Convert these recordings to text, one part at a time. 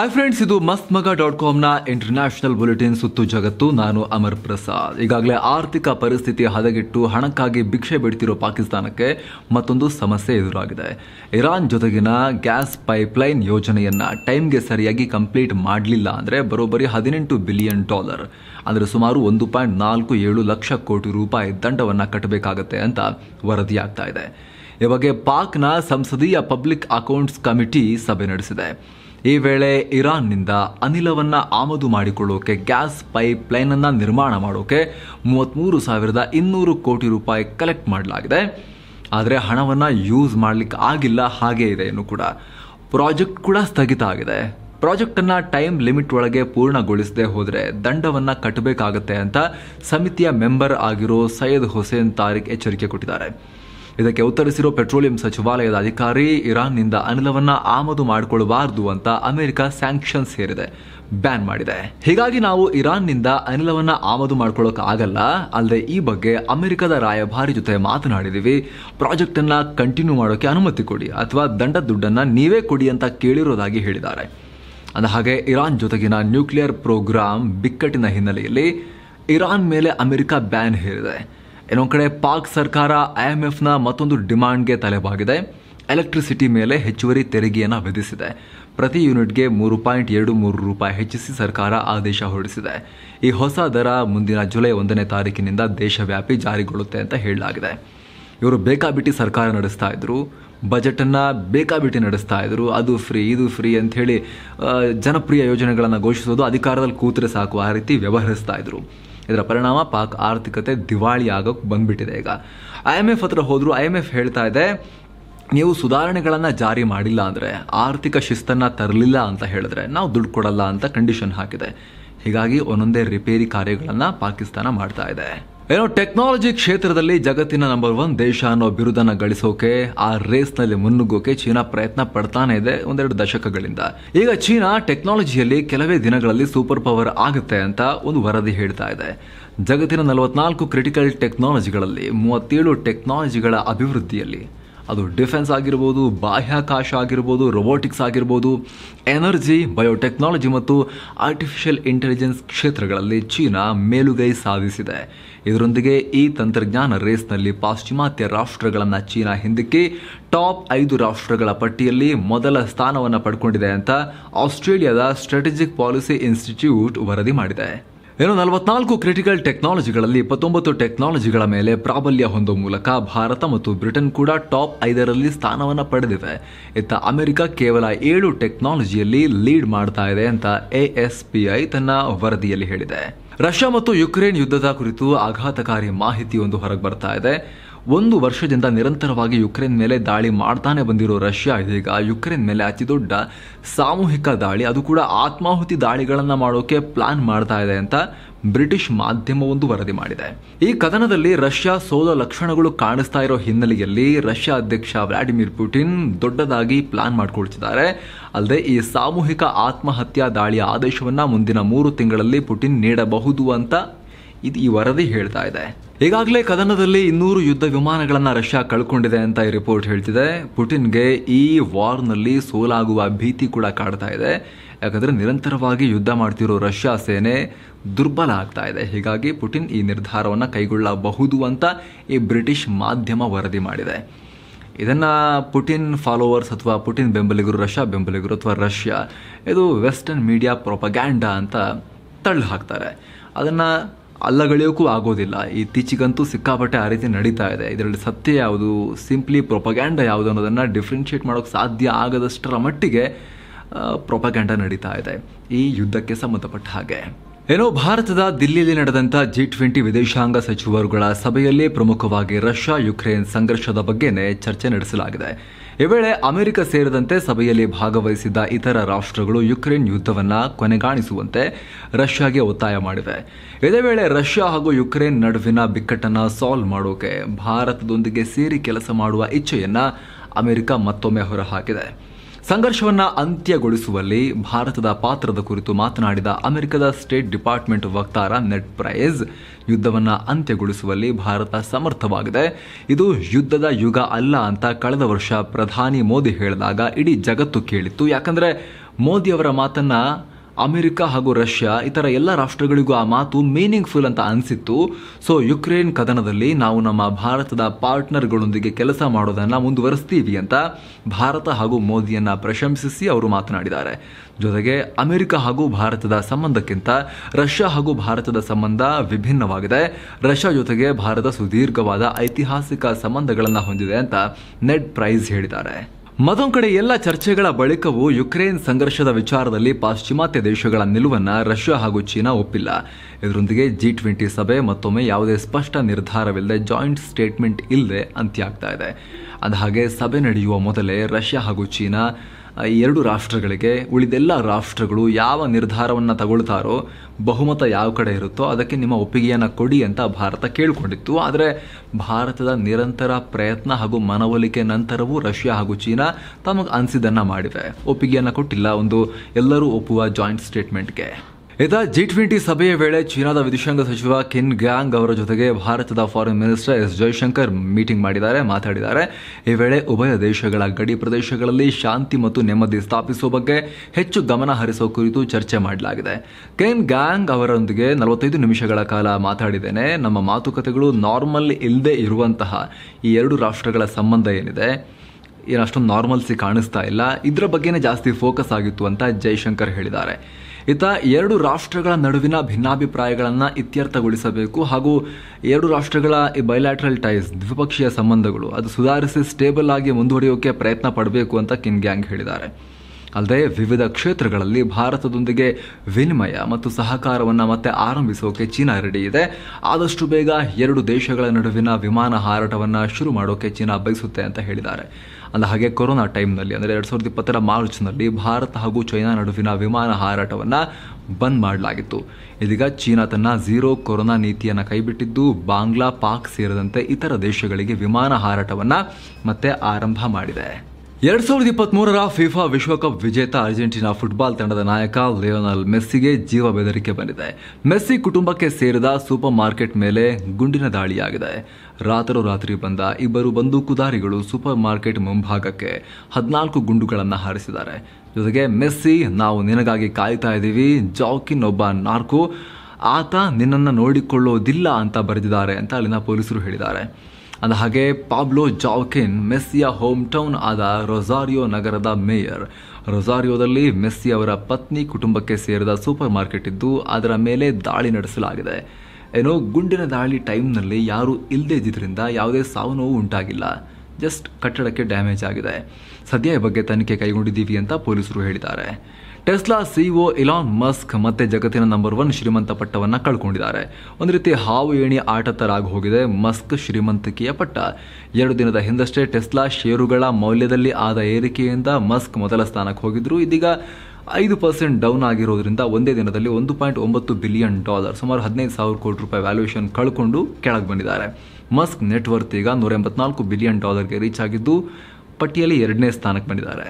hi friends ಇದು ಮಸ್ತ್ ಮಗ ಡಾಟ್ ಕಾಮ್ನ ಇಂಟರ್ನ್ಯಾಷನಲ್ ಬುಲೆಟಿನ್ ಸುತ್ತು ಜಗತ್ತು ನಾನು ಅಮರ್ ಪ್ರಸಾದ್ ಈಗಾಗಲೇ ಆರ್ಥಿಕ ಪರಿಸ್ಥಿತಿ ಹದಗೆಟ್ಟು ಹಣಕ್ಕಾಗಿ ಭಿಕ್ಷೆ ಬಿಡ್ತಿರೋ ಪಾಕಿಸ್ತಾನಕ್ಕೆ ಮತ್ತೊಂದು ಸಮಸ್ಯೆ ಎದುರಾಗಿದೆ ಇರಾನ್ ಜೊತೆಗಿನ ಗ್ಯಾಸ್ ಪೈಪ್ಲೈನ್ ಯೋಜನೆಯನ್ನು ಟೈಮ್ಗೆ ಸರಿಯಾಗಿ ಕಂಪ್ಲೀಟ್ ಮಾಡಲಿಲ್ಲ ಅಂದರೆ ಬರೋಬ್ಬರಿ ಹದಿನೆಂಟು ಬಿಲಿಯನ್ ಡಾಲರ್ ಅಂದರೆ ಸುಮಾರು ಒಂದು ಪಾಯಿಂಟ್ ನಾಲ್ಕು ಏಳು ಲಕ್ಷ ಕೋಟಿ ರೂಪಾಯಿ ದಂಡವನ್ನು ಕಟ್ಟಬೇಕಾಗತ್ತೆ ಅಂತ ವರದಿಯಾಗ್ತಾ ಇದೆ ಈ ಬಗ್ಗೆ ಪಾಕ್ನ ಸಂಸದೀಯ ಪಬ್ಲಿಕ್ ಅಕೌಂಟ್ಸ್ ಕಮಿಟಿ ಸಭೆ ನಡೆಸಿದೆ ಈ ವೇಳೆ ಇರಾನ್ನಿಂದ ಅನಿಲವನ್ನ ಆಮದು ಮಾಡಿಕೊಳ್ಳೋಕೆ ಗ್ಯಾಸ್ ಪೈಪ್ ಅನ್ನ ನಿರ್ಮಾಣ ಮಾಡೋಕೆ ಮೂವತ್ಮೂರು ಸಾವಿರದ ಇನ್ನೂರು ಕೋಟಿ ರೂಪಾಯಿ ಕಲೆಕ್ಟ್ ಮಾಡಲಾಗಿದೆ ಆದರೆ ಹಣವನ್ನು ಯೂಸ್ ಮಾಡಲಿಕ್ಕೆ ಆಗಿಲ್ಲ ಹಾಗೇ ಇದೆ ಇನ್ನು ಕೂಡ ಪ್ರಾಜೆಕ್ಟ್ ಕೂಡ ಸ್ಥಗಿತ ಆಗಿದೆ ಪ್ರಾಜೆಕ್ಟನ್ನು ಟೈಮ್ ಲಿಮಿಟ್ ಒಳಗೆ ಪೂರ್ಣಗೊಳಿಸದೆ ಹೋದರೆ ದಂಡವನ್ನು ಕಟ್ಟಬೇಕಾಗತ್ತೆ ಅಂತ ಸಮಿತಿಯ ಮೆಂಬರ್ ಆಗಿರೋ ಸೈಯದ್ ಹುಸೇನ್ ತಾರಿಕ್ ಎಚ್ಚರಿಕೆ ಕೊಟ್ಟಿದ್ದಾರೆ ಇದಕ್ಕೆ ಉತ್ತರಿಸಿರೋ ಪೆಟ್ರೋಲಿಯಂ ಸಚಿವಾಲಯದ ಅಧಿಕಾರಿ ಇರಾನ್ನಿಂದ ಅನಿಲವನ್ನ ಆಮದು ಮಾಡಿಕೊಳ್ಳಬಾರದು ಅಂತ ಅಮೆರಿಕ ಸ್ಯಾಂಕ್ಷನ್ ಸೇರಿದೆ ಬ್ಯಾನ್ ಮಾಡಿದೆ ಹೀಗಾಗಿ ನಾವು ಇರಾನ್ನಿಂದ ಅನಿಲವನ್ನ ಆಮದು ಮಾಡ್ಕೊಳ್ಳೋಕೆ ಆಗಲ್ಲ ಅಲ್ಲದೆ ಈ ಬಗ್ಗೆ ಅಮೆರಿಕದ ರಾಯಭಾರಿ ಜೊತೆ ಮಾತನಾಡಿದೀವಿ ಪ್ರಾಜೆಕ್ಟ್ ಅನ್ನ ಕಂಟಿನ್ಯೂ ಮಾಡೋಕೆ ಅನುಮತಿ ಕೊಡಿ ಅಥವಾ ದಂಡ ದುಡ್ಡನ್ನ ನೀವೇ ಕೊಡಿ ಅಂತ ಕೇಳಿರೋದಾಗಿ ಹೇಳಿದ್ದಾರೆ ಅಂದ ಹಾಗೆ ಇರಾನ್ ಜೊತೆಗಿನ ನ್ಯೂಕ್ಲಿಯರ್ ಪ್ರೋಗ್ರಾಂ ಬಿಕ್ಕಟ್ಟಿನ ಹಿನ್ನೆಲೆಯಲ್ಲಿ ಇರಾನ್ ಮೇಲೆ ಅಮೆರಿಕ ಬ್ಯಾನ್ ಹೇರಿದೆ ಇನ್ನೊಂದು ಕಡೆ ಪಾಕ್ ಸರ್ಕಾರ ಐ ಎಮ್ ಎಫ್ನ ಮತ್ತೊಂದು ಡಿಮಾಂಡ್ಗೆ ತಲೆಬಾಗಿದೆ ಎಲೆಕ್ಟ್ರಿಸಿಟಿ ಮೇಲೆ ಹೆಚ್ಚುವರಿ ತೆರಿಗೆಯನ್ನು ವಿಧಿಸಿದೆ ಪ್ರತಿ ಯೂನಿಟ್ಗೆ ಮೂರು ಪಾಯಿಂಟ್ ಎರಡು ಮೂರು ರೂಪಾಯಿ ಹೆಚ್ಚಿಸಿ ಸರ್ಕಾರ ಆದೇಶ ಹೊರಡಿಸಿದೆ ಈ ಹೊಸ ದರ ಮುಂದಿನ ಜುಲೈ ಒಂದನೇ ತಾರೀಕಿನಿಂದ ದೇಶವ್ಯಾಪಿ ಜಾರಿಗೊಳ್ಳುತ್ತೆ ಅಂತ ಹೇಳಲಾಗಿದೆ ಇವರು ಬೇಕಾಬಿಟ್ಟಿ ಸರ್ಕಾರ ನಡೆಸ್ತಾ ಇದ್ರು ಬಜೆಟನ್ನು ಬೇಕಾಬಿಟ್ಟಿ ನಡೆಸ್ತಾ ಇದ್ರು ಅದು ಫ್ರೀ ಇದು ಫ್ರೀ ಅಂಥೇಳಿ ಜನಪ್ರಿಯ ಯೋಜನೆಗಳನ್ನು ಘೋಷಿಸೋದು ಅಧಿಕಾರದಲ್ಲಿ ಕೂತರೆ ಸಾಕು ಆ ರೀತಿ ವ್ಯವಹರಿಸ್ತಾ ಇದ್ರು ಇದರ ಪರಿಣಾಮ ಪಾಕ್ ಆರ್ಥಿಕತೆ ದಿವಾಳಿ ಆಗೋಕೆ ಬಂದ್ಬಿಟ್ಟಿದೆ ಈಗ ಐ ಎಮ್ ಎಫ್ ಹತ್ರ ಹೋದರೂ ಐ ಎಮ್ ಎಫ್ ಹೇಳ್ತಾ ಇದೆ ನೀವು ಸುಧಾರಣೆಗಳನ್ನು ಜಾರಿ ಮಾಡಿಲ್ಲ ಅಂದರೆ ಆರ್ಥಿಕ ಶಿಸ್ತನ್ನು ತರಲಿಲ್ಲ ಅಂತ ಹೇಳಿದ್ರೆ ನಾವು ದುಡ್ಡು ಕೊಡಲ್ಲ ಅಂತ ಕಂಡೀಷನ್ ಹಾಕಿದೆ ಹೀಗಾಗಿ ಒಂದೊಂದೇ ರಿಪೇರಿ ಕಾರ್ಯಗಳನ್ನು ಪಾಕಿಸ್ತಾನ ಮಾಡ್ತಾ ಇದೆ ಏನೋ ಟೆಕ್ನಾಲಜಿ ಕ್ಷೇತ್ರದಲ್ಲಿ ಜಗತ್ತಿನ ನಂಬರ್ ಒನ್ ದೇಶ ಅನ್ನೋ ಬಿರುದನ್ನು ಗಳಿಸೋಕೆ ಆ ರೇಸ್ನಲ್ಲಿ ಮುನ್ನುಗ್ಗೋಕೆ ಚೀನಾ ಪ್ರಯತ್ನ ಪಡ್ತಾನೆ ಇದೆ ಒಂದೆರಡು ದಶಕಗಳಿಂದ ಈಗ ಚೀನಾ ಟೆಕ್ನಾಲಜಿಯಲ್ಲಿ ಕೆಲವೇ ದಿನಗಳಲ್ಲಿ ಸೂಪರ್ ಪವರ್ ಆಗುತ್ತೆ ಅಂತ ಒಂದು ವರದಿ ಹೇಳ್ತಾ ಇದೆ ಜಗತ್ತಿನ ನಲವತ್ನಾಲ್ಕು ಕ್ರಿಟಿಕಲ್ ಟೆಕ್ನಾಲಜಿಗಳಲ್ಲಿ ಮೂವತ್ತೇಳು ಟೆಕ್ನಾಲಜಿಗಳ ಅಭಿವೃದ್ಧಿಯಲ್ಲಿ ಅದು ಡಿಫೆನ್ಸ್ ಆಗಿರ್ಬೋದು ಬಾಹ್ಯಾಕಾಶ ಆಗಿರ್ಬೋದು ರೊಬೋಟಿಕ್ಸ್ ಆಗಿರ್ಬೋದು ಎನರ್ಜಿ ಬಯೋಟೆಕ್ನಾಲಜಿ ಮತ್ತು ಆರ್ಟಿಫಿಷಿಯಲ್ ಇಂಟೆಲಿಜೆನ್ಸ್ ಕ್ಷೇತ್ರಗಳಲ್ಲಿ ಚೀನಾ ಮೇಲುಗೈ ಸಾಧಿಸಿದೆ ಇದರೊಂದಿಗೆ ಈ ತಂತ್ರಜ್ಞಾನ ರೇಸ್ನಲ್ಲಿ ಪಾಶ್ಚಿಮಾತ್ಯ ರಾಷ್ಟ್ರಗಳನ್ನು ಚೀನಾ ಹಿಂದಕ್ಕೆ ಟಾಪ್ ಐದು ರಾಷ್ಟ್ರಗಳ ಪಟ್ಟಿಯಲ್ಲಿ ಮೊದಲ ಸ್ಥಾನವನ್ನು ಪಡ್ಕೊಂಡಿದೆ ಅಂತ ಆಸ್ಟ್ರೇಲಿಯಾದ ಸ್ಟ್ರಾಟಜಿಕ್ ಪಾಲಿಸಿ ಇನ್ಸ್ಟಿಟ್ಯೂಟ್ ವರದಿ ಮಾಡಿದೆ ಇನ್ನು ನಲವತ್ನಾಲ್ಕು ಕ್ರಿಟಿಕಲ್ ಟೆಕ್ನಾಲಜಿಗಳಲ್ಲಿ ಇಪ್ಪತ್ತೊಂಬತ್ತು ಟೆಕ್ನಾಲಜಿಗಳ ಮೇಲೆ ಪ್ರಾಬಲ್ಯ ಹೊಂದುವ ಮೂಲಕ ಭಾರತ ಮತ್ತು ಬ್ರಿಟನ್ ಕೂಡ ಟಾಪ್ ಐದರಲ್ಲಿ ಸ್ಥಾನವನ್ನು ಪಡೆದಿವೆ ಇತ್ತ ಅಮೆರಿಕ ಕೇವಲ ಏಳು ಟೆಕ್ನಾಲಜಿಯಲ್ಲಿ ಲೀಡ್ ಮಾಡ್ತಾ ಇದೆ ಅಂತ ಎಎಸ್ಪಿಐ ತನ್ನ ವರದಿಯಲ್ಲಿ ಹೇಳಿದೆ ರಷ್ಯಾ ಮತ್ತು ಯುಕ್ರೇನ್ ಯುದ್ಧದ ಕುರಿತು ಆಘಾತಕಾರಿ ಮಾಹಿತಿಯೊಂದು ಹೊರಗೆ ಬರ್ತಾ ಇದೆ ಒಂದು ವರ್ಷದಿಂದ ನಿರಂತರವಾಗಿ ಯುಕ್ರೇನ್ ಮೇಲೆ ದಾಳಿ ಮಾಡ್ತಾನೆ ಬಂದಿರೋ ರಷ್ಯಾ ಇದೀಗ ಯುಕ್ರೇನ್ ಮೇಲೆ ಅತಿ ದೊಡ್ಡ ಸಾಮೂಹಿಕ ದಾಳಿ ಅದು ಕೂಡ ಆತ್ಮಾಹುತಿ ದಾಳಿಗಳನ್ನು ಮಾಡೋಕೆ ಪ್ಲಾನ್ ಮಾಡ್ತಾ ಇದೆ ಅಂತ ಬ್ರಿಟಿಷ್ ಮಾಧ್ಯಮವೊಂದು ವರದಿ ಮಾಡಿದೆ ಈ ಕದನದಲ್ಲಿ ರಷ್ಯಾ ಸೋಲ ಲಕ್ಷಣಗಳು ಕಾಣಿಸ್ತಾ ಇರೋ ಹಿನ್ನೆಲೆಯಲ್ಲಿ ರಷ್ಯಾ ಅಧ್ಯಕ್ಷ ವ್ಲಾಡಿಮಿರ್ ಪುಟಿನ್ ದೊಡ್ಡದಾಗಿ ಪ್ಲಾನ್ ಮಾಡಿಕೊಳ್ತಿದ್ದಾರೆ ಅಲ್ಲದೆ ಈ ಸಾಮೂಹಿಕ ಆತ್ಮಹತ್ಯಾ ದಾಳಿಯ ಆದೇಶವನ್ನು ಮುಂದಿನ ಮೂರು ತಿಂಗಳಲ್ಲಿ ಪುಟಿನ್ ನೀಡಬಹುದು ಅಂತ ಇದು ಈ ವರದಿ ಹೇಳ್ತಾ ಇದೆ ಈಗಾಗಲೇ ಕದನದಲ್ಲಿ ಇನ್ನೂರು ಯುದ್ಧ ವಿಮಾನಗಳನ್ನು ರಷ್ಯಾ ಕಳ್ಕೊಂಡಿದೆ ಅಂತ ಈ ರಿಪೋರ್ಟ್ ಹೇಳ್ತಿದೆ ಪುಟಿನ್ಗೆ ಈ ವಾರ್ನಲ್ಲಿ ಸೋಲಾಗುವ ಭೀತಿ ಕೂಡ ಕಾಡ್ತಾ ಇದೆ ಯಾಕಂದರೆ ನಿರಂತರವಾಗಿ ಯುದ್ಧ ಮಾಡ್ತಿರೋ ರಷ್ಯಾ ಸೇನೆ ದುರ್ಬಲ ಆಗ್ತಾ ಇದೆ ಹೀಗಾಗಿ ಪುಟಿನ್ ಈ ನಿರ್ಧಾರವನ್ನು ಕೈಗೊಳ್ಳಬಹುದು ಅಂತ ಈ ಬ್ರಿಟಿಷ್ ಮಾಧ್ಯಮ ವರದಿ ಮಾಡಿದೆ ಇದನ್ನ ಪುಟಿನ್ ಫಾಲೋವರ್ಸ್ ಅಥವಾ ಪುಟಿನ್ ಬೆಂಬಲಿಗರು ರಷ್ಯಾ ಬೆಂಬಲಿಗರು ಅಥವಾ ರಷ್ಯಾ ಇದು ವೆಸ್ಟರ್ನ್ ಮೀಡಿಯಾ ಪ್ರೊಪಗ್ಯಾಂಡಾ ಅಂತ ತಳ್ಳು ಹಾಕ್ತಾರೆ ಅದನ್ನು ಅಲ್ಲಗಳೆಯೋಕ್ಕೂ ಆಗೋದಿಲ್ಲ ಇತ್ತೀಚೆಗಂತೂ ಸಿಕ್ಕಾಪಟ್ಟೆ ಆ ರೀತಿ ನಡೀತಾ ಇದೆ ಇದರಲ್ಲಿ ಸತ್ಯ ಯಾವುದು ಸಿಂಪ್ಲಿ ಪ್ರೊಪಗ್ಯಾಂಡ ಯಾವುದು ಅನ್ನೋದನ್ನು ಡಿಫ್ರೆನ್ಷಿಯೇಟ್ ಮಾಡೋಕ್ಕೆ ಸಾಧ್ಯ ಆಗದಷ್ಟರ ಮಟ್ಟಿಗೆ ಪ್ರೊಪಗ್ಯಾಂಡ ನಡೀತಾ ಇದೆ ಈ ಯುದ್ಧಕ್ಕೆ ಸಂಬಂಧಪಟ್ಟ ಹಾಗೆ ಏನೋ ಭಾರತದ ದಿಲ್ಲಿಯಲ್ಲಿ ನಡೆದಂಥ ಜಿ ಟ್ವೆಂಟಿ ವಿದೇಶಾಂಗ ಸಚಿವರುಗಳ ಸಭೆಯಲ್ಲಿ ಪ್ರಮುಖವಾಗಿ ರಷ್ಯಾ ಯುಕ್ರೇನ್ ಸಂಘರ್ಷದ ಬಗ್ಗೆನೇ ಚರ್ಚೆ ನಡೆಸಲಾಗಿದೆ ಈ ವೇಳೆ ಅಮೆರಿಕ ಸೇರಿದಂತೆ ಸಭೆಯಲ್ಲಿ ಭಾಗವಹಿಸಿದ್ದ ಇತರ ರಾಷ್ಟ್ರಗಳು ಯುಕ್ರೇನ್ ಯುದ್ಧವನ್ನು ಕೊನೆಗಾಣಿಸುವಂತೆ ರಷ್ಯಾಗೆ ಒತ್ತಾಯ ಮಾಡಿವೆ ಇದೇ ವೇಳೆ ರಷ್ಯಾ ಹಾಗೂ ಯುಕ್ರೇನ್ ನಡುವಿನ ಬಿಕ್ಕಟ್ಟನ್ನು ಸಾಲ್ವ್ ಮಾಡೋಕೆ ಭಾರತದೊಂದಿಗೆ ಸೇರಿ ಕೆಲಸ ಮಾಡುವ ಇಚ್ಛೆಯನ್ನು ಅಮೆರಿಕ ಮತ್ತೊಮ್ಮೆ ಹೊರಹಾಕಿದೆ ಸಂಘರ್ಷವನ್ನು ಅಂತ್ಯಗೊಳಿಸುವಲ್ಲಿ ಭಾರತದ ಪಾತ್ರದ ಕುರಿತು ಮಾತನಾಡಿದ ಅಮೆರಿಕದ ಸ್ಟೇಟ್ ಡಿಪಾರ್ಟ್ಮೆಂಟ್ ವಕ್ತಾರ ನೆಟ್ ಪ್ರೈಸ್ ಯುದ್ಧವನ್ನು ಅಂತ್ಯಗೊಳಿಸುವಲ್ಲಿ ಭಾರತ ಸಮರ್ಥವಾಗಿದೆ ಇದು ಯುದ್ಧದ ಯುಗ ಅಲ್ಲ ಅಂತ ಕಳೆದ ವರ್ಷ ಪ್ರಧಾನಿ ಮೋದಿ ಹೇಳಿದಾಗ ಇಡೀ ಜಗತ್ತು ಕೇಳಿತ್ತು ಯಾಕಂದರೆ ಮೋದಿಯವರ ಮಾತನ್ನು ಅಮೆರಿಕ ಹಾಗೂ ರಷ್ಯಾ ಇತರ ಎಲ್ಲ ರಾಷ್ಟ್ರಗಳಿಗೂ ಆ ಮಾತು ಮೀನಿಂಗ್ಫುಲ್ ಅಂತ ಅನಿಸಿತ್ತು ಸೊ ಯುಕ್ರೇನ್ ಕದನದಲ್ಲಿ ನಾವು ನಮ್ಮ ಭಾರತದ ಪಾರ್ಟ್ನರ್ಗಳೊಂದಿಗೆ ಕೆಲಸ ಮಾಡೋದನ್ನು ಮುಂದುವರಿಸ್ತೀವಿ ಅಂತ ಭಾರತ ಹಾಗೂ ಮೋದಿಯನ್ನು ಪ್ರಶಂಸಿಸಿ ಅವರು ಮಾತನಾಡಿದ್ದಾರೆ ಜೊತೆಗೆ ಅಮೆರಿಕ ಹಾಗೂ ಭಾರತದ ಸಂಬಂಧಕ್ಕಿಂತ ರಷ್ಯಾ ಹಾಗೂ ಭಾರತದ ಸಂಬಂಧ ವಿಭಿನ್ನವಾಗಿದೆ ರಷ್ಯಾ ಜೊತೆಗೆ ಭಾರತ ಸುದೀರ್ಘವಾದ ಐತಿಹಾಸಿಕ ಸಂಬಂಧಗಳನ್ನು ಹೊಂದಿದೆ ಅಂತ ನೆಡ್ ಪ್ರೈಸ್ ಹೇಳಿದ್ದಾರೆ ಮತ್ತೊಂದು ಕಡೆ ಎಲ್ಲ ಚರ್ಚೆಗಳ ಬಳಿಕವೂ ಯುಕ್ರೇನ್ ಸಂಘರ್ಷದ ವಿಚಾರದಲ್ಲಿ ಪಾಶ್ಚಿಮಾತ್ಯ ದೇಶಗಳ ನಿಲುವನ್ನು ರಷ್ಯಾ ಹಾಗೂ ಚೀನಾ ಒಪ್ಪಿಲ್ಲ ಇದರೊಂದಿಗೆ ಜಿ ಟ್ವೆಂಟಿ ಸಭೆ ಮತ್ತೊಮ್ಮೆ ಯಾವುದೇ ಸ್ಪಷ್ಟ ನಿರ್ಧಾರವಿಲ್ಲದೆ ಜಾಯಿಂಟ್ ಸ್ಟೇಟ್ಮೆಂಟ್ ಇಲ್ಲದೆ ಅಂತ್ಯ ಆಗ್ತಾ ಇದೆ ಹಾಗೆ ಸಭೆ ನಡೆಯುವ ಮೊದಲೇ ರಷ್ಯಾ ಹಾಗೂ ಚೀನಾ ಈ ಎರಡು ರಾಷ್ಟ್ರಗಳಿಗೆ ಉಳಿದೆಲ್ಲ ರಾಷ್ಟ್ರಗಳು ಯಾವ ನಿರ್ಧಾರವನ್ನು ತಗೊಳ್ತಾರೋ ಬಹುಮತ ಯಾವ ಕಡೆ ಇರುತ್ತೋ ಅದಕ್ಕೆ ನಿಮ್ಮ ಒಪ್ಪಿಗೆಯನ್ನು ಕೊಡಿ ಅಂತ ಭಾರತ ಕೇಳಿಕೊಂಡಿತ್ತು ಆದರೆ ಭಾರತದ ನಿರಂತರ ಪ್ರಯತ್ನ ಹಾಗೂ ಮನವೊಲಿಕೆ ನಂತರವೂ ರಷ್ಯಾ ಹಾಗೂ ಚೀನಾ ತಮಗೆ ಅನಿಸಿದ್ದನ್ನು ಮಾಡಿವೆ ಒಪ್ಪಿಗೆಯನ್ನು ಕೊಟ್ಟಿಲ್ಲ ಒಂದು ಎಲ್ಲರೂ ಒಪ್ಪುವ ಜಾಯಿಂಟ್ ಸ್ಟೇಟ್ಮೆಂಟ್ಗೆ ಇದ ಜಿ ಟ್ವೆಂಟಿ ಸಭೆಯ ವೇಳೆ ಚೀನಾದ ವಿದೇಶಾಂಗ ಸಚಿವ ಕಿನ್ ಗ್ಯಾಂಗ್ ಅವರ ಜೊತೆಗೆ ಭಾರತದ foreign minister S Jaishankar meeting ಮಾಡಿದ್ದಾರೆ ಮಾತಾಡಿದ್ದಾರೆ ಈ ವೇಳೆ ಉಭಯ ದೇಶಗಳ ಗಡಿ ಪ್ರದೇಶಗಳಲ್ಲಿ ಶಾಂತಿ ಮತ್ತು ನೆಮ್ಮದಿ ಸ್ಥಾಪಿಸುವ ಬಗ್ಗೆ ಹೆಚ್ಚು ಗಮನ ಹರಿಸುವ ಕುರಿತು ಚರ್ಚೆ ಮಾಡಲಾಗಿದೆ ಕಿನ್ ಗ್ಯಾಂಗ್ ಅವರೊಂದಿಗೆ ನಲವತ್ತೈದು ನಿಮಿಷಗಳ ಕಾಲ ಮಾತಾಡಿದ್ದೇನೆ ನಮ್ಮ ಮಾತುಕತೆಗಳು ನಾರ್ಮಲ್ ಇಲ್ಲದೆ ಇರುವಂತಹ ಈ ಎರಡು ರಾಷ್ಟ್ರಗಳ ಸಂಬಂಧ ಏನಿದೆ ಏನಷ್ಟೊಂದು ನಾರ್ಮಲ್ಸಿ ಕಾಣಿಸ್ತಾ ಇಲ್ಲ ಇದರ ಬಗ್ಗೆನೇ ಜಾಸ್ತಿ ಫೋಕಸ್ ಆಗಿತ್ತು ಅಂತ ಜೈಶಂಕರ್ ಹೇಳಿದ್ದಾರೆ ಇತ ಎರಡು ರಾಷ್ಟ್ರಗಳ ನಡುವಿನ ಭಿನ್ನಾಭಿಪ್ರಾಯಗಳನ್ನು ಇತ್ಯರ್ಥಗೊಳಿಸಬೇಕು ಹಾಗೂ ಎರಡು ರಾಷ್ಟ್ರಗಳ ಈ ಬೈಲ್ಯಾಟ್ರಲ್ ಟೈಸ್ ದ್ವಿಪಕ್ಷೀಯ ಸಂಬಂಧಗಳು ಅದು ಸುಧಾರಿಸಿ ಸ್ಟೇಬಲ್ ಆಗಿ ಮುಂದುವರಿಯೋಕೆ ಪ್ರಯತ್ನ ಪಡಬೇಕು ಅಂತ ಗ್ಯಾಂಗ್ ಹೇಳಿದ್ದಾರೆ ಅಲ್ಲದೆ ವಿವಿಧ ಕ್ಷೇತ್ರಗಳಲ್ಲಿ ಭಾರತದೊಂದಿಗೆ ವಿನಿಮಯ ಮತ್ತು ಸಹಕಾರವನ್ನು ಮತ್ತೆ ಆರಂಭಿಸೋಕೆ ಚೀನಾ ರೆಡಿ ಇದೆ ಆದಷ್ಟು ಬೇಗ ಎರಡು ದೇಶಗಳ ನಡುವಿನ ವಿಮಾನ ಹಾರಾಟವನ್ನು ಶುರು ಮಾಡೋಕೆ ಚೀನಾ ಬಯಸುತ್ತೆ ಅಂತ ಹೇಳಿದ್ದಾರೆ ಅಂದ ಹಾಗೆ ಕೊರೋನಾ ಟೈಮ್ನಲ್ಲಿ ಅಂದರೆ ಎರಡು ಸಾವಿರದ ಇಪ್ಪತ್ತರ ಮಾರ್ಚ್ನಲ್ಲಿ ಭಾರತ ಹಾಗೂ ಚೈನಾ ನಡುವಿನ ವಿಮಾನ ಹಾರಾಟವನ್ನು ಬಂದ್ ಮಾಡಲಾಗಿತ್ತು ಇದೀಗ ಚೀನಾ ತನ್ನ ಝೀರೋ ಕೊರೋನಾ ನೀತಿಯನ್ನು ಕೈಬಿಟ್ಟಿದ್ದು ಬಾಂಗ್ಲಾ ಪಾಕ್ ಸೇರಿದಂತೆ ಇತರ ದೇಶಗಳಿಗೆ ವಿಮಾನ ಹಾರಾಟವನ್ನು ಮತ್ತೆ ಆರಂಭ ಮಾಡಿದೆ ಎರಡ್ ಸಾವಿರದ ಮೂರರ ಫಿಫಾ ವಿಶ್ವಕಪ್ ವಿಜೇತ ಅರ್ಜೆಂಟೀನಾ ಫುಟ್ಬಾಲ್ ತಂಡದ ನಾಯಕ ಲಿಯೋನಲ್ ಮೆಸ್ಸಿಗೆ ಜೀವ ಬೆದರಿಕೆ ಬಂದಿದೆ ಮೆಸ್ಸಿ ಕುಟುಂಬಕ್ಕೆ ಸೇರಿದ ಸೂಪರ್ ಮಾರ್ಕೆಟ್ ಮೇಲೆ ಗುಂಡಿನ ದಾಳಿಯಾಗಿದೆ ರಾತ್ರಿ ಬಂದ ಇಬ್ಬರು ಬಂದೂಕುದಾರಿಗಳು ಸೂಪರ್ ಮಾರ್ಕೆಟ್ ಮುಂಭಾಗಕ್ಕೆ ಹದಿನಾಲ್ಕು ಗುಂಡುಗಳನ್ನು ಹಾರಿಸಿದ್ದಾರೆ ಜೊತೆಗೆ ಮೆಸ್ಸಿ ನಾವು ನಿನಗಾಗಿ ಕಾಯ್ತಾ ಇದ್ದೀವಿ ಜಾಕಿನ್ ಒಬ್ಬ ನಾಲ್ಕು ಆತ ನಿನ್ನನ್ನು ನೋಡಿಕೊಳ್ಳೋದಿಲ್ಲ ಅಂತ ಬರೆದಿದ್ದಾರೆ ಅಂತ ಅಲ್ಲಿನ ಪೊಲೀಸರು ಹೇಳಿದ್ದಾರೆ ಅಂದ ಹಾಗೆ ಪಾಬ್ಲೋ ಜಾಕಿನ್ ಮೆಸ್ಸಿಯ ಹೋಮ್ ಟೌನ್ ಆದ ರೊಸಾರಿಯೋ ನಗರದ ಮೇಯರ್ ರೊಸಾರಿಯೋದಲ್ಲಿ ಮೆಸ್ಸಿ ಅವರ ಪತ್ನಿ ಕುಟುಂಬಕ್ಕೆ ಸೇರಿದ ಸೂಪರ್ ಮಾರ್ಕೆಟ್ ಇದ್ದು ಅದರ ಮೇಲೆ ದಾಳಿ ನಡೆಸಲಾಗಿದೆ ಏನೋ ಗುಂಡಿನ ದಾಳಿ ಟೈಮ್ನಲ್ಲಿ ಯಾರೂ ಇಲ್ಲದೇ ಇದ್ದಿದ್ದರಿಂದ ಯಾವುದೇ ಸಾವು ನೋವು ಉಂಟಾಗಿಲ್ಲ ಜಸ್ಟ್ ಕಟ್ಟಡಕ್ಕೆ ಡ್ಯಾಮೇಜ್ ಆಗಿದೆ ಸದ್ಯ ಈ ಬಗ್ಗೆ ತನಿಖೆ ಕೈಗೊಂಡಿದ್ದೀವಿ ಅಂತ ಪೊಲೀಸರು ಹೇಳಿದ್ದಾರೆ ಟೆಸ್ಲಾ ಸಿಇಒ ಇಲಾನ್ ಮಸ್ಕ್ ಮತ್ತೆ ಜಗತ್ತಿನ ನಂಬರ್ ಒನ್ ಶ್ರೀಮಂತ ಪಟ್ಟವನ್ನು ಕಳ್ಕೊಂಡಿದ್ದಾರೆ ಒಂದು ರೀತಿ ಹಾವು ಏಣಿ ಆಟ ತರ ಆಗಿ ಹೋಗಿದೆ ಮಸ್ಕ್ ಶ್ರೀಮಂತಿಕೆಯ ಪಟ್ಟ ಎರಡು ದಿನದ ಹಿಂದಷ್ಟೇ ಟೆಸ್ಲಾ ಷೇರುಗಳ ಮೌಲ್ಯದಲ್ಲಿ ಆದ ಏರಿಕೆಯಿಂದ ಮಸ್ಕ್ ಮೊದಲ ಸ್ಥಾನಕ್ಕೆ ಹೋಗಿದ್ರು ಇದೀಗ ಐದು ಪರ್ಸೆಂಟ್ ಡೌನ್ ಆಗಿರೋದ್ರಿಂದ ಒಂದೇ ದಿನದಲ್ಲಿ ಒಂದು ಪಾಯಿಂಟ್ ಒಂಬತ್ತು ಬಿಲಿಯನ್ ಡಾಲರ್ ಸುಮಾರು ಹದಿನೈದು ಸಾವಿರ ಕೋಟಿ ರೂಪಾಯಿ ವ್ಯಾಲ್ಯೂಯೇಷನ್ ಕಳ್ಕೊಂಡು ಕೆಳಗೆ ಬಂದಿದ್ದಾರೆ ಮಸ್ಕ್ ನೆಟ್ವರ್ತ್ ಈಗ ನೂರ ಎಂಬತ್ನಾಲ್ಕು ಬಿಲಿಯನ್ ಡಾಲರ್ಗೆ ರೀಚ್ ಆಗಿದ್ದು ಪಟ್ಟಿಯಲ್ಲಿ ಎರಡನೇ ಸ್ಥಾನಕ್ಕೆ ಬಂದಿದ್ದಾರೆ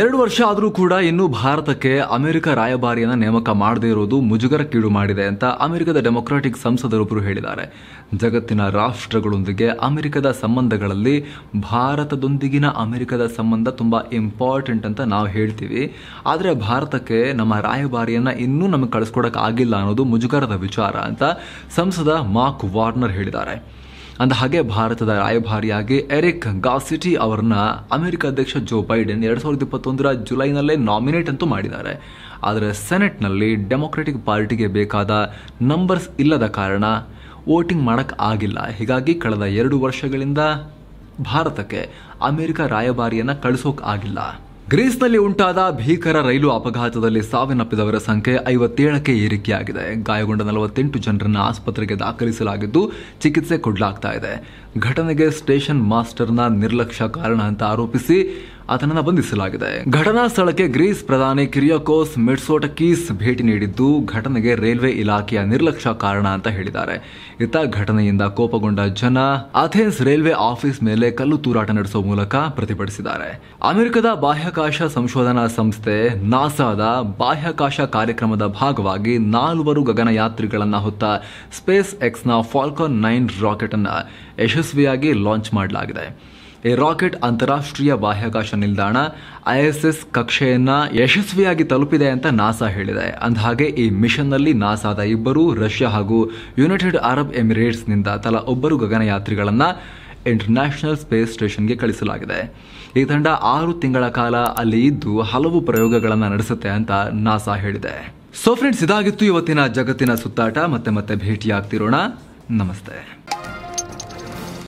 ಎರಡು ವರ್ಷ ಆದರೂ ಕೂಡ ಇನ್ನೂ ಭಾರತಕ್ಕೆ ಅಮೆರಿಕ ರಾಯಭಾರಿಯನ್ನು ನೇಮಕ ಮಾಡದೇ ಇರೋದು ಮುಜುಗರಕ್ಕೀಡು ಮಾಡಿದೆ ಅಂತ ಅಮೆರಿಕದ ಡೆಮೊಕ್ರಾಟಿಕ್ ಸಂಸದರೊಬ್ಬರು ಹೇಳಿದ್ದಾರೆ ಜಗತ್ತಿನ ರಾಷ್ಟ್ರಗಳೊಂದಿಗೆ ಅಮೆರಿಕದ ಸಂಬಂಧಗಳಲ್ಲಿ ಭಾರತದೊಂದಿಗಿನ ಅಮೆರಿಕದ ಸಂಬಂಧ ತುಂಬ ಇಂಪಾರ್ಟೆಂಟ್ ಅಂತ ನಾವು ಹೇಳ್ತೀವಿ ಆದರೆ ಭಾರತಕ್ಕೆ ನಮ್ಮ ರಾಯಭಾರಿಯನ್ನು ಇನ್ನೂ ನಮಗೆ ಕಳಿಸ್ಕೊಡೋಕ್ಕಾಗಿಲ್ಲ ಅನ್ನೋದು ಮುಜುಗರದ ವಿಚಾರ ಅಂತ ಸಂಸದ ಮಾರ್ಕ್ ವಾರ್ನರ್ ಹೇಳಿದ್ದಾರೆ ಅಂದ ಹಾಗೆ ಭಾರತದ ರಾಯಭಾರಿಯಾಗಿ ಎರಿಕ್ ಗಾಸಿಟಿ ಅವರನ್ನ ಅಮೆರಿಕ ಅಧ್ಯಕ್ಷ ಜೋ ಬೈಡೆನ್ ಎರಡ್ ಸಾವಿರದ ಇಪ್ಪತ್ತೊಂದರ ಜುಲೈನಲ್ಲೇ ನಾಮಿನೇಟ್ ಅಂತೂ ಮಾಡಿದ್ದಾರೆ ಆದರೆ ಸೆನೆಟ್ನಲ್ಲಿ ಡೆಮೊಕ್ರೆಟಿಕ್ ಪಾರ್ಟಿಗೆ ಬೇಕಾದ ನಂಬರ್ಸ್ ಇಲ್ಲದ ಕಾರಣ ವೋಟಿಂಗ್ ಮಾಡೋಕ್ಕೆ ಆಗಿಲ್ಲ ಹೀಗಾಗಿ ಕಳೆದ ಎರಡು ವರ್ಷಗಳಿಂದ ಭಾರತಕ್ಕೆ ಅಮೆರಿಕ ರಾಯಭಾರಿಯನ್ನು ಕಳಿಸೋಕೆ ಆಗಿಲ್ಲ ಗ್ರೀಸ್ನಲ್ಲಿ ಉಂಟಾದ ಭೀಕರ ರೈಲು ಅಪಘಾತದಲ್ಲಿ ಸಾವನ್ನಪ್ಪಿದವರ ಸಂಖ್ಯೆ ಐವತ್ತೇಳಕ್ಕೆ ಏರಿಕೆಯಾಗಿದೆ ಗಾಯಗೊಂಡ ನಲವತ್ತೆಂಟು ಜನರನ್ನು ಆಸ್ಪತ್ರೆಗೆ ದಾಖಲಿಸಲಾಗಿದ್ದು ಚಿಕಿತ್ಸೆ ಕೊಡಲಾಗ್ತಾ ಇದೆ ಘಟನೆಗೆ ಸ್ಟೇಷನ್ ಮಾಸ್ಟರ್ನ ನಿರ್ಲಕ್ಷ್ಯ ಕಾರಣ ಅಂತ ಆರೋಪಿಸಿ ಆತನನ್ನ ಬಂಧಿಸಲಾಗಿದೆ ಘಟನಾ ಸ್ಥಳಕ್ಕೆ ಗ್ರೀಸ್ ಪ್ರಧಾನಿ ಕಿರಿಯಾಕೋಸ್ ಮೆಟ್ಸೋಟಕೀಸ್ ಭೇಟಿ ನೀಡಿದ್ದು ಘಟನೆಗೆ ರೈಲ್ವೆ ಇಲಾಖೆಯ ನಿರ್ಲಕ್ಷ್ಯ ಕಾರಣ ಅಂತ ಹೇಳಿದ್ದಾರೆ ಇತ್ತ ಘಟನೆಯಿಂದ ಕೋಪಗೊಂಡ ಜನ ಅಥೆನ್ಸ್ ರೈಲ್ವೆ ಆಫೀಸ್ ಮೇಲೆ ಕಲ್ಲು ತೂರಾಟ ನಡೆಸುವ ಮೂಲಕ ಪ್ರತಿಭಟಿಸಿದ್ದಾರೆ ಅಮೆರಿಕದ ಬಾಹ್ಯಾಕಾಶ ಸಂಶೋಧನಾ ಸಂಸ್ಥೆ ನಾಸಾದ ಬಾಹ್ಯಾಕಾಶ ಕಾರ್ಯಕ್ರಮದ ಭಾಗವಾಗಿ ನಾಲ್ವರು ಗಗನಯಾತ್ರಿಗಳನ್ನ ಹೊತ್ತ ಸ್ಪೇಸ್ ಎಕ್ಸ್ನ ಫಾಲ್ಕನ್ ನೈನ್ ರಾಕೆಟ್ ಅನ್ನು ಯಶಸ್ವಿಯಾಗಿ ಲಾಂಚ್ ಮಾಡಲಾಗಿದೆ ಈ ರಾಕೆಟ್ ಅಂತಾರಾಷ್ಟ್ರೀಯ ಬಾಹ್ಯಾಕಾಶ ನಿಲ್ದಾಣ ಐಎಸ್ಎಸ್ ಕಕ್ಷೆಯನ್ನು ಯಶಸ್ವಿಯಾಗಿ ತಲುಪಿದೆ ಅಂತ ನಾಸಾ ಹೇಳಿದೆ ಅಂದಹಾಗೆ ಈ ಮಿಷನ್ನಲ್ಲಿ ನಾಸಾದ ಇಬ್ಬರು ರಷ್ಯಾ ಹಾಗೂ ಯುನೈಟೆಡ್ ಅರಬ್ ಎಮಿರೇಟ್ಸ್ನಿಂದ ತಲಾ ಒಬ್ಬರು ಗಗನಯಾತ್ರಿಗಳನ್ನು ಇಂಟರ್ನ್ಯಾಷನಲ್ ಸ್ಪೇಸ್ ಸ್ಟೇಷನ್ಗೆ ಕಳಿಸಲಾಗಿದೆ ಈ ತಂಡ ಆರು ತಿಂಗಳ ಕಾಲ ಅಲ್ಲಿ ಇದ್ದು ಹಲವು ಪ್ರಯೋಗಗಳನ್ನು ನಡೆಸುತ್ತೆ ಅಂತ ನಾಸಾ ಹೇಳಿದೆ ಸೊ ಫ್ರೆಂಡ್ಸ್ ಇದಾಗಿತ್ತು ಇವತ್ತಿನ ಜಗತ್ತಿನ ಸುತ್ತಾಟ ಮತ್ತೆ ಮತ್ತೆ ಭೇಟಿಯಾಗ್ತಿರೋಣ ನಮಸ್ತೆ